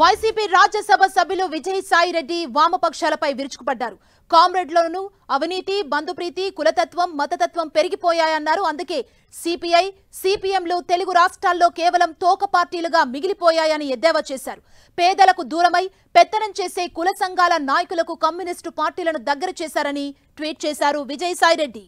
YCP Rajya Sabha సభ్యులు రెడ్డి వామపక్షాలపై విరుచుకుపడ్డారు కామ్రేడ్లోనూ అవినీతి బంధుప్రీతి కులతత్వం మతతత్వం పెరిగిపోయాయన్నారు అందుకే సిపిఐ సిపిఎంలు తెలుగు రాష్ట్రాల్లో కేవలం తోక పార్టీలుగా మిగిలిపోయాయని ఎద్దేవా చేశారు పేదలకు దూరమై పెత్తనం చేసే కుల సంఘాల నాయకులకు కమ్యూనిస్టు పార్టీలను దగ్గర చేశారని ట్వీట్ చేశారు విజయసాయిరెడ్డి